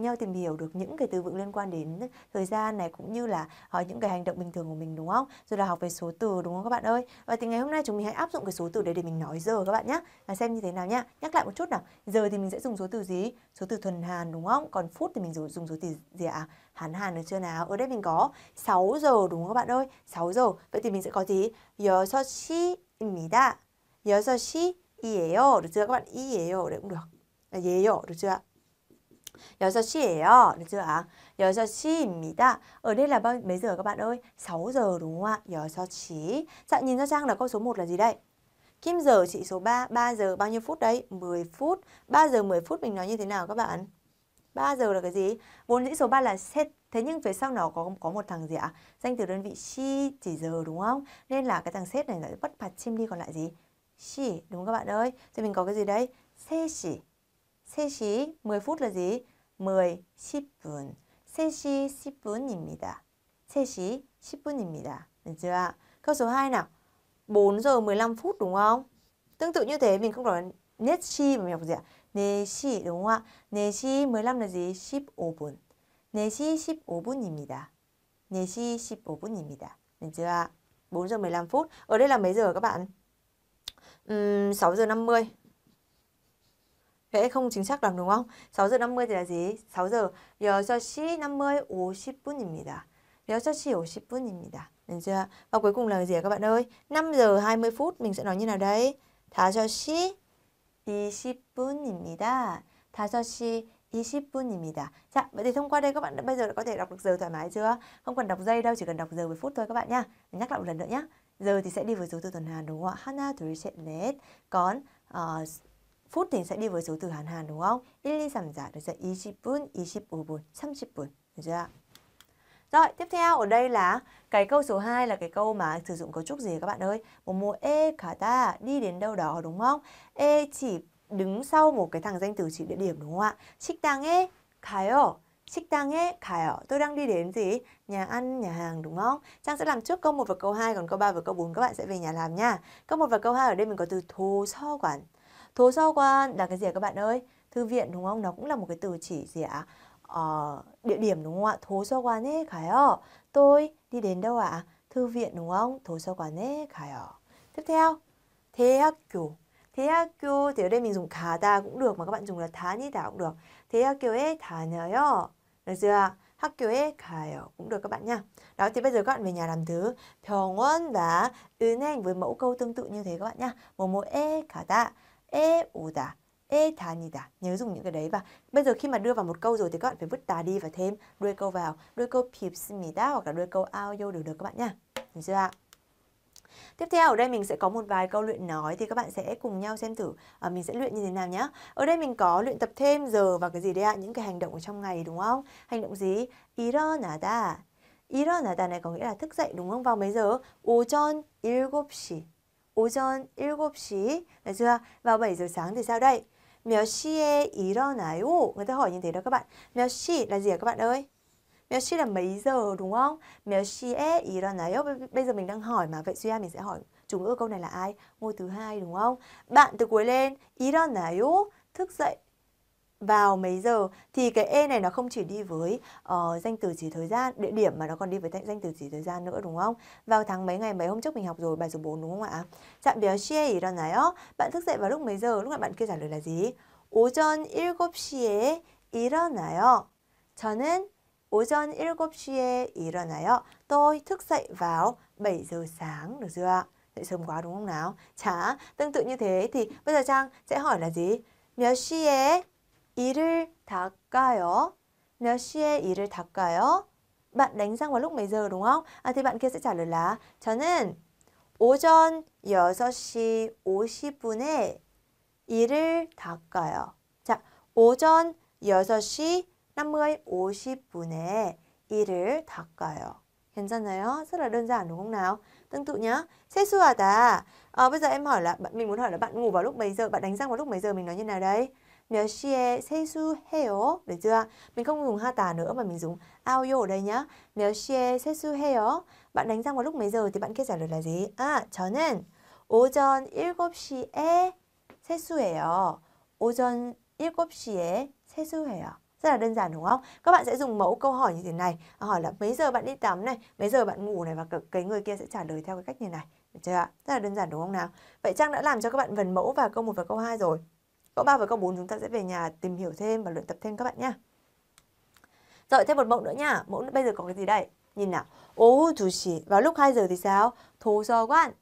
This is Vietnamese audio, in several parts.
nhau tìm hiểu được những cái từ vựng liên quan đến thời gian này cũng như là hỏi ờ, những cái hành động bình thường của mình đúng không? Rồi là học về số từ đúng không các bạn ơi? Và thì ngày hôm nay chúng mình hãy áp dụng cái số từ đấy để mình nói giờ các bạn nhé. và xem như thế nào nhá. Nhắc lại một chút nào. Giờ thì mình sẽ dùng số từ gì? Số từ thuần Hàn đúng không? Còn phút thì mình dùng, dùng số từ gì ạ? À? Hán Hàn được chưa nào? Ở đây mình có 6 giờ đúng không các bạn ơi? 6 giờ. Vậy thì mình sẽ có gì? 6시 입니다. 6시 이에요. được chưa các bạn? 이에요. cũng được. 아, 예요. được chưa? 6시예요. Được chưa ạ? 6시입니다. Ở đây là bao mấy giờ các bạn ơi? 6 giờ đúng không ạ? 6시. Dạ nhìn ra trang là câu số 1 là gì đây? Kim giờ chỉ số 3, 3 giờ bao nhiêu phút đấy? 10 phút. 3 giờ 10 phút mình nói như thế nào các bạn? 3 giờ là cái gì? Vốn dĩ số 3 là set Thế nhưng phía sau nó có có một thằng gì ạ? À? Danh từ đơn vị she chỉ giờ đúng không? Nên là cái thằng set này lại bất phạt chim đi còn lại gì? She đúng không các bạn ơi? Thì mình có cái gì đấy? xe she. xe she 10 phút là gì? 10 10분. xe 시 10분입니다. xe 시 10분입니다. Được chưa? Câu số 2 nào. 4 giờ 15 phút đúng không? Tương tự như thế mình không nói nết chi mà mình học gì ạ? 4시 đúng không ạ? 4시 15 là gì? 15분. 4시 15분입니다. 4시 15분입니다. Được chưa? 4 giờ 15 phút. Ở đây là mấy giờ các bạn? Uhm, 6 giờ 50. vậy không chính xác lắm đúng không? 6 giờ 50 thì là gì? 6 giờ 6시 50 50분입니다. 6시 50분입니다. Được chưa? Và cuối cùng là gì các bạn ơi? 5 giờ 20 phút mình sẽ nói như nào đấy? 5시 20분입니다. 5시 20분입니다. Dạ, vậy thì thông qua đây các bạn đã, bây giờ đã có thể đọc được giờ thoải mái chưa? Không cần đọc giây đâu, chỉ cần đọc giờ với phút thôi các bạn nha. nhắc lại một lần nữa nhé. Giờ thì sẽ đi với số từ tuần Hàn đúng không ạ? 하나, 둘, 셋, 넷. Còn uh, phút thì sẽ đi với số từ Hàn Hàn đúng không? 1, 2, 3, 4, được chưa? 20분, 25분, 30분. Được chưa Rồi, tiếp theo ở đây là cái câu số 2 là cái câu mà sử dụng cấu trúc gì các bạn ơi? Một mùa e cả ta đi đến đâu đó đúng không? E chỉ đứng sau một cái thằng danh từ chỉ địa điểm đúng không ạ? 식당에 가요. 식당에 가요. Tôi đang đi đến gì? Nhà ăn, nhà hàng đúng không? Trang sẽ làm trước câu 1 và câu 2 còn câu 3 và câu 4 các bạn sẽ về nhà làm nha. Câu 1 và câu 2 ở đây mình có từ thô so quản. Thô so quan là cái gì các bạn ơi? Thư viện đúng không? Nó cũng là một cái từ chỉ gì ạ? Ờ, địa điểm đúng không ạ? Thô so quan ấy 가요. Tôi đi đến đâu ạ? Thư viện đúng không? 도서관에 가요. tiếp theo. 대학교 thế à, thì ở đây mình dùng ta cũng được mà các bạn dùng là 다니다 cũng được. thế 대학교에 à, nhớ Được chưa? 학교에 가요 cũng được các bạn nha. Đó thì bây giờ các bạn về nhà làm thứ 병원 và 은행 với mẫu câu tương tự như thế các bạn nha. một ta u ta 에 오다, 에 ta Nhớ dùng những cái đấy và bây giờ khi mà đưa vào một câu rồi thì các bạn phải vứt tà đi và thêm đuôi câu vào. Đuôi câu 핍습니다 hoặc là đuôi câu ao yêu đều được các bạn nha. Được chưa ạ? Tiếp theo ở đây mình sẽ có một vài câu luyện nói thì các bạn sẽ cùng nhau xem thử à, mình sẽ luyện như thế nào nhé. Ở đây mình có luyện tập thêm giờ và cái gì đấy ạ, à? những cái hành động ở trong ngày đúng không? Hành động gì? 일어나다. 일어나다 này có nghĩa là thức dậy đúng không? Vào mấy giờ? 오전 7시. 오전 7시. Được chưa? Vào 7 giờ sáng thì sao đây? 몇 시에 일어나요? Người ta hỏi như thế đó các bạn. 몇 là gì ạ các bạn ơi? 몇 là mấy giờ đúng không? é 몇 시에 일어나요? Bây giờ mình đang hỏi mà vậy suy ra mình sẽ hỏi chủ ngữ câu này là ai? Ngôi thứ hai đúng không? Bạn từ cuối lên ý 일어나요 thức dậy vào mấy giờ thì cái e này nó không chỉ đi với uh, danh từ chỉ thời gian địa điểm mà nó còn đi với danh từ chỉ thời gian nữa đúng không? Vào tháng mấy ngày mấy hôm trước mình học rồi bài số 4 đúng không ạ? Chạm béo chia ó Bạn thức dậy vào lúc mấy giờ? Lúc này bạn kia trả lời là gì? 오전 7시에 일어나요. 저는 오전 7시에 일어나요. Tôi thức dậy vào 7 giờ sáng, được chưa? Dậy sớm quá đúng không nào? Chả, tương tự như thế thì bây giờ Trang sẽ hỏi là gì? 몇 시에 일을 닦아요? 몇 시에 일을 닦아요? Bạn đánh răng vào lúc mấy giờ đúng không? À, thì bạn kia sẽ trả lời là 저는 오전 6시 50분에 일을 닦아요. 자, 오전 6시 50의 50분의 1을 닦아요. 괜찮나요? Rất là đơn giản đúng không nào? Tương tự nhá, 세수하다. À, bây giờ em hỏi là, mình muốn hỏi là bạn ngủ vào lúc mấy giờ, bạn đánh răng vào lúc mấy giờ, mình nói như nào đấy? 몇 시에 세수해요? Được chưa? Mình không dùng 하다 nữa mà mình dùng aoyo ở đây nhá. 몇 시에 세수해요? Bạn đánh răng vào lúc mấy giờ thì bạn kia trả lời là gì? À, 저는 오전 7시에 세수해요. 오전 7시에 세수해요 rất là đơn giản đúng không các bạn sẽ dùng mẫu câu hỏi như thế này hỏi là mấy giờ bạn đi tắm này mấy giờ bạn ngủ này và cái người kia sẽ trả lời theo cái cách như này được chưa ạ rất là đơn giản đúng không nào vậy trang đã làm cho các bạn vần mẫu và câu 1 và câu 2 rồi câu 3 và câu 4 chúng ta sẽ về nhà tìm hiểu thêm và luyện tập thêm các bạn nhé rồi thêm một mẫu nữa nha mẫu bây giờ có cái gì đây nhìn nào ô chủ chỉ vào lúc 2 giờ thì sao thô do quan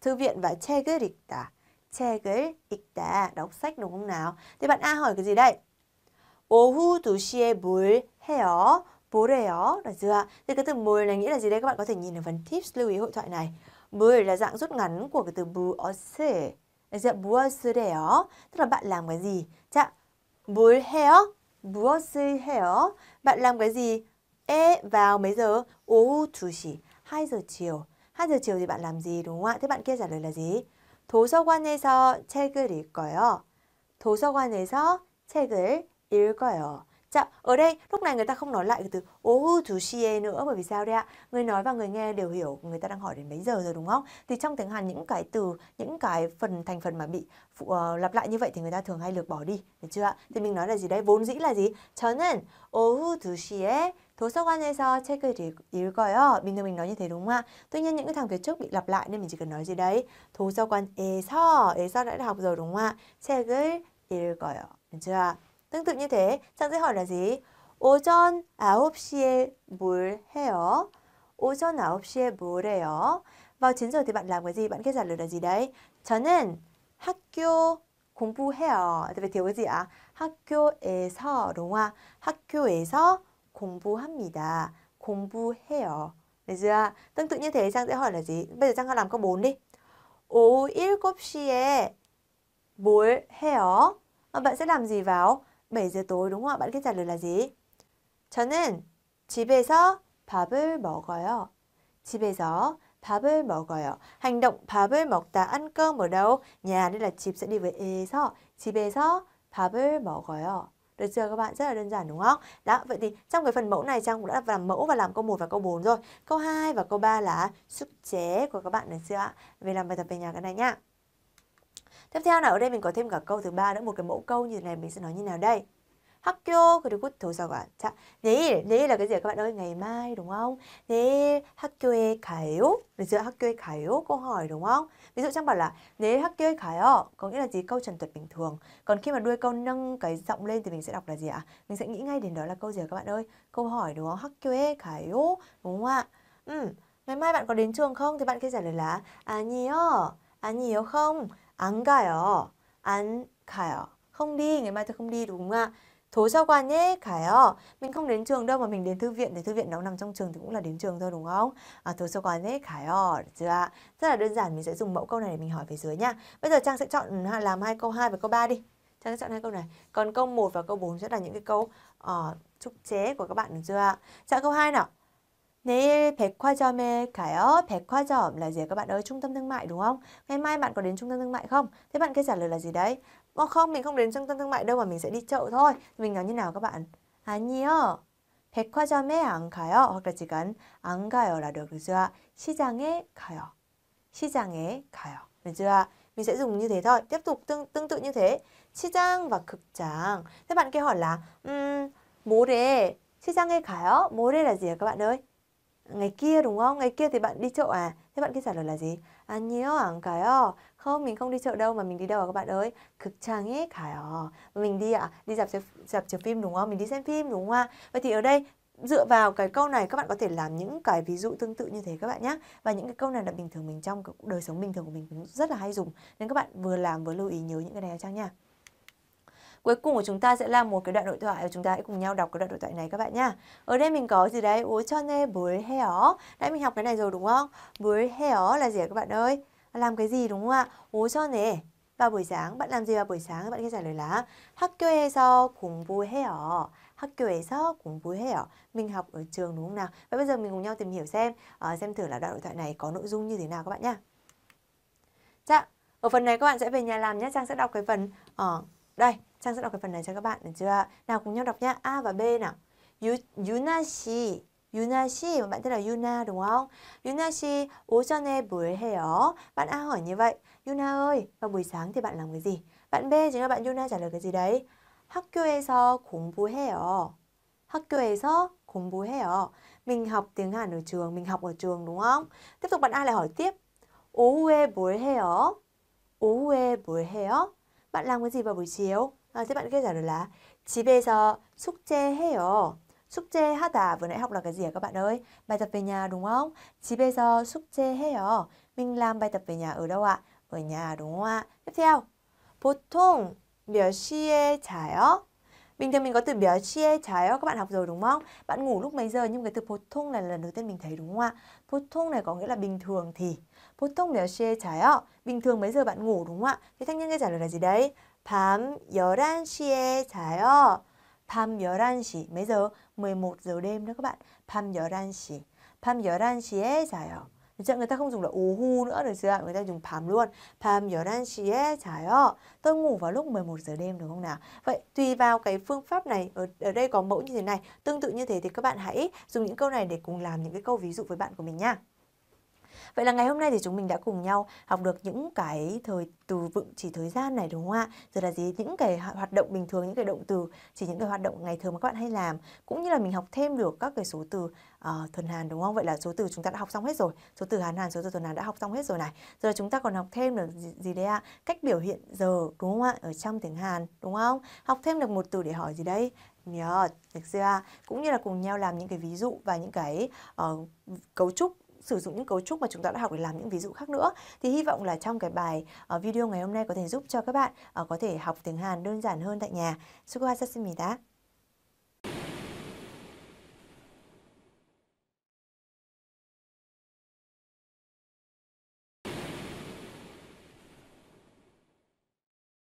thư viện và che cái địch ta che cái địch ta đọc sách đúng không nào thì bạn a hỏi cái gì đây 오후 2시에 뭘 해요? 보래요 được chưa? Thì cái từ 뭘 này nghĩa là gì đây? Các bạn có thể nhìn ở phần tips lưu ý hội thoại này. 뭘 là dạng rút ngắn của cái từ 무엇을. Được chưa? 무엇을해요? Tức là bạn làm cái gì? Dạ, 뭘 해요? 무엇을 해요? Bạn làm cái gì? 에 vào mấy giờ? 오후 2시. 2 giờ chiều. 2 giờ chiều thì bạn làm gì đúng không ạ? Thế bạn kia trả lời là gì? 도서관에서 책을 읽어요. 도서관에서 책을 이럴 거예요. 자, ở đây lúc này người ta không nói lại cái từ 오후 2시에 nữa bởi vì sao đây ạ? Người nói và người nghe đều hiểu người ta đang hỏi đến mấy giờ rồi đúng không? Thì trong tiếng Hàn những cái từ, những cái phần thành phần mà bị phụ, uh, lặp lại như vậy thì người ta thường hay lược bỏ đi, được chưa ạ? Thì mình nói là gì đây Vốn dĩ là gì? 저는 오후 2시에 도서관에서 책을 읽어요. Bình thường mình nói như thế đúng không ạ? Tuy nhiên những cái thằng phía trước bị lặp lại nên mình chỉ cần nói gì đấy? 도서관에서, 에서 đã học rồi đúng không ạ? 책을 읽어요. Được chưa ạ? Tương tự như thế, Trang sẽ hỏi là gì? 오전 9시에 뭘 해요? 오전 9시에 뭘 해요? Vào 9 giờ thì bạn làm cái gì? Bạn kết trả lời là gì đấy? 저는 학교 공부해요. Tại thiếu cái gì ạ? 학교에서, đúng không ạ? 학교에서 공부합니다. 공부해요. Được chưa? Tương tự như thế Trang sẽ hỏi là gì? Bây giờ Trang làm câu 4 đi. 오후 7시에 뭘 해요? Ờ, bạn sẽ làm gì vào? 7 giờ tối đúng không ạ? Bạn cái trả lời là gì? 저는 집에서 밥을 먹어요. 집에서 밥을 먹어요. Hành động 밥을 먹다 ăn cơm ở đâu? Nhà đây là chịp sẽ đi với 에서. 집에서 밥을 먹어요. Được chưa các bạn? Rất là đơn giản đúng không? Đó, vậy thì trong cái phần mẫu này Trang cũng đã làm mẫu và làm câu 1 và câu 4 rồi. Câu 2 và câu 3 là sức chế của các bạn được chưa ạ? Về làm bài tập về nhà cái này nhá. Tiếp theo là ở đây mình có thêm cả câu thứ ba nữa, một cái mẫu câu như thế này mình sẽ nói như nào đây? 학교 그리고 도서관. 자, 내일 내일 là cái gì các bạn ơi? Ngày mai đúng không? 내일 학교에 가요. Được chưa? 학교에 가요. Câu hỏi đúng không? Ví dụ chẳng bảo là 내일 학교에 가요. Có nghĩa là gì? Câu trần tuyệt bình thường. Còn khi mà đuôi câu nâng cái giọng lên thì mình sẽ đọc là gì ạ? Mình sẽ nghĩ ngay đến đó là câu gì các bạn ơi? Câu hỏi đúng không? 학교에 가요. Đúng không ạ? Ừ. Ngày mai bạn có đến trường không? Thì bạn kia trả lời là 아니요. À, 아니요 à, không? 안 가요. 안 가요. Không đi, ngày mai tôi không đi đúng không ạ? Thố sao qua nhé, 가요. Mình không đến trường đâu mà mình đến thư viện thì thư viện nó nằm trong trường thì cũng là đến trường thôi đúng không? À, thố sao qua nhé, 가요. Được chưa ạ? Rất là đơn giản, mình sẽ dùng mẫu câu này để mình hỏi về dưới nha. Bây giờ Trang sẽ chọn ừ, làm hai câu 2 và câu 3 đi. Trang sẽ chọn hai câu này. Còn câu 1 và câu 4 sẽ là những cái câu uh, trúc chế của các bạn được chưa ạ? Chọn câu 2 nào. 내일 백화점에 가요. 백화점 là gì các bạn ơi? Trung tâm thương mại đúng không? Ngày mai bạn có đến trung tâm thương mại không? Thế bạn cái trả lời là gì đấy? Ồ ờ, không, mình không đến trung tâm thương mại đâu mà mình sẽ đi chợ thôi. Mình nói như nào các bạn? à 아니요. 백화점에 안 가요. hoặc là chỉ cần 안 가요 là được được chưa? 시장에 가요. 시장에 가요. Được chưa? Mình sẽ dùng như thế thôi. Tiếp tục tương tương tự như thế. 시장 và cực 극장. Thế bạn kia hỏi là um, 모레 시장에 가요? 모레 là gì các bạn ơi? ngày kia đúng không? Ngày kia thì bạn đi chợ à? Thế bạn kia trả lời là gì? à nhớ 아니요, cái 가요. Không, mình không đi chợ đâu mà mình đi đâu à các bạn ơi? cực trang 극장에 가요. Mình đi ạ, à? đi dạp dạp chiếu phim đúng không? Mình đi xem phim đúng không ạ? Vậy thì ở đây dựa vào cái câu này các bạn có thể làm những cái ví dụ tương tự như thế các bạn nhé và những cái câu này là bình thường mình trong đời sống bình thường của mình cũng rất là hay dùng nên các bạn vừa làm vừa lưu ý nhớ những cái này ở cho nha Cuối cùng của chúng ta sẽ là một cái đoạn đối thoại và chúng ta hãy cùng nhau đọc cái đoạn đối thoại này các bạn nha. Ở đây mình có gì đấy? Ủa cho nên buổi heo. Đã mình học cái này rồi đúng không? Buổi heo là gì các bạn ơi? Làm cái gì đúng không ạ? Ủa cho nè. Vào buổi sáng, bạn làm gì vào buổi sáng? Bạn hãy trả lời là 학교에서 공부해요. 학교에서 공부해요. Mình học ở trường đúng không nào? Vậy bây giờ mình cùng nhau tìm hiểu xem uh, xem thử là đoạn đối thoại này có nội dung như thế nào các bạn nha. Dạ, ở phần này các bạn sẽ về nhà làm nhé. Trang sẽ đọc cái phần uh, đây, Trang sẽ đọc cái phần này cho các bạn, được chưa? Nào cùng nhau đọc nhá, A và B nào. Yuna 유, Yuna 유나씨, bạn tên là Yuna đúng không? Yuna 유나씨, buổi 뭘 ó. Bạn A hỏi như vậy, Yuna ơi, vào buổi sáng thì bạn làm cái gì? Bạn B chính là bạn Yuna trả lời cái gì đấy? 학교에서 공부해요. 학교에서 공부해요. Mình học tiếng Hàn ở trường, mình học ở trường đúng không? Tiếp tục bạn A lại hỏi tiếp. 오후에 뭘 해요? 오후에 뭘 해요? bạn làm cái gì vào buổi chiều? À, thế bạn kia trả lời là 집에서 숙제해요. 숙제하다 vừa nãy học là cái gì hả các bạn ơi? Bài tập về nhà đúng không? 집에서 숙제해요. Mình làm bài tập về nhà ở đâu ạ? Ở nhà đúng không ạ? Tiếp theo. 보통 몇 시에 자요? Bình thường mình có từ biểu chia trái các bạn học rồi đúng không? Bạn ngủ lúc mấy giờ nhưng cái từ phổ thông này là lần đầu tiên mình thấy đúng không ạ? Phổ thông này có nghĩa là bình thường thì 보통 몇 시에 자요? Bình thường mấy giờ bạn ngủ đúng không ạ? Thì thanh niên kia trả lời là gì đấy? 밤 11시에 자요. 밤 11시. Mấy giờ? 11 giờ đêm đó các bạn. 밤 11시. 밤 11시에 자요. Được chưa? Người ta không dùng là uhu nữa được chưa? Người ta dùng 밤 luôn. 밤 11시에 자요. Tôi ngủ vào lúc 11 giờ đêm được không nào? Vậy tùy vào cái phương pháp này ở, ở đây có mẫu như thế này, tương tự như thế thì các bạn hãy dùng những câu này để cùng làm những cái câu ví dụ với bạn của mình nha. Vậy là ngày hôm nay thì chúng mình đã cùng nhau học được những cái thời từ vựng chỉ thời gian này đúng không ạ? Rồi là gì? Những cái hoạt động bình thường, những cái động từ chỉ những cái hoạt động ngày thường mà các bạn hay làm cũng như là mình học thêm được các cái số từ uh, thuần Hàn đúng không? Vậy là số từ chúng ta đã học xong hết rồi. Số từ hàn Hàn, số từ thuần Hàn đã học xong hết rồi này. Giờ chúng ta còn học thêm được gì, đấy ạ? Cách biểu hiện giờ đúng không ạ? Ở trong tiếng Hàn đúng không? Học thêm được một từ để hỏi gì đấy? nhớ? được chưa? Cũng như là cùng nhau làm những cái ví dụ và những cái uh, cấu trúc sử dụng những cấu trúc mà chúng ta đã học để làm những ví dụ khác nữa thì hy vọng là trong cái bài ờ, video ngày hôm nay có thể giúp cho các bạn ờ, có thể học tiếng Hàn đơn giản hơn tại nhà. 수고하셨습니다.